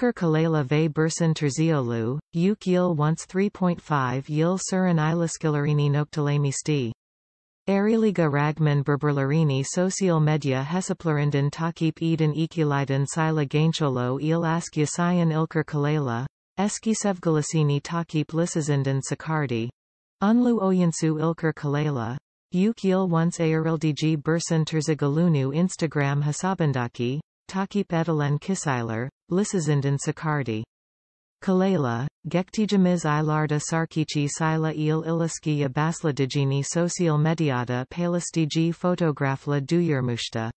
Yukir Kalela ve Bursan Terziolu, Yuk Yil once 3.5 Yil Surin Iliskilarini Noctilamisti. Ariliga Ragman Berberlarini Social Media Hesiplarindin Takip Eden Ikiliden Sila Gaincholo Il Askyasayan Ilker Kalela, Eskisevgalasini Takip Lisizindin Sakardi. Unlu Oyansu Ilker Kalela, Yuk Yil once Arildi G Bursan Terzigalunu Instagram Hasabandaki, Takipetalin Kisiler, Lissizenden Sicardi. Kalela, Gektijamiz ilarda sarkici sila il iliski abasladijini social mediada palestigi fotografla duyurmuşta.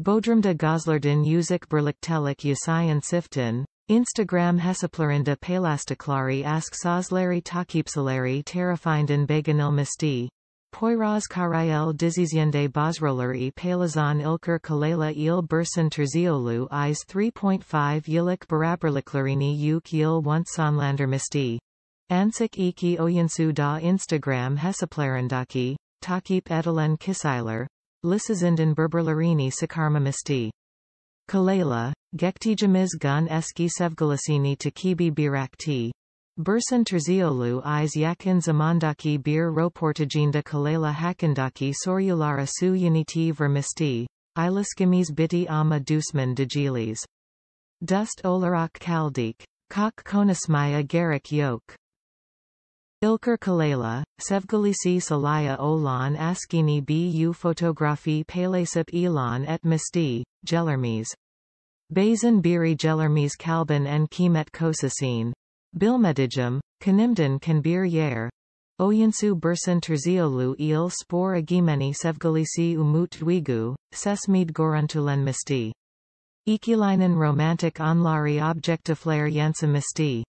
Bodrumda yuzik berlik berliktelik yasayan siftin. Instagram hesaplarinda palastiklari ask sazlari takipsaleri terafindan beganilmisti. Poyraz Karayel Dizizyende Bozrolari Palazan Ilker Kalela il Bursan Terziolu is 3.5 Yilik Baraberliklerini Yuk Yil Onsanlandermisti. Ansik Iki Oyunsu da Instagram Hesaplarandaki, Takip Edelen Kiseiler, Lisizinden Berberlarini Sikarmamisti. Kalela, Gektijamiz Gun Eski Sevgalasini Takibi Birakti. Bursan Terziolu is Yakin Zamandaki bir Roportaginda Kalela Hakandaki Sorulara su Uniti Vermisti. Ilaskimis Biti Ama Dusman Digilis. Dust Olarak Kaldik. Kok Konasmaya Garik Yok. Ilker Kalela, Sevgalisi Salaya Olan Askini Bu Photography Palesip Elon et Misti, Gellermes. Bazan Biri Gellermes Kalban en Kemet Kosasine. Bilmedigem, Kanimdan Kanbir Yer, Oyinsu Bursan Terziolu Il Spor Agimeni Sevgalisi Umut Dwigu, Sesmid Goruntulen Misti. Ikilinen Romantic Onlari Objectiflair Yansa Misti.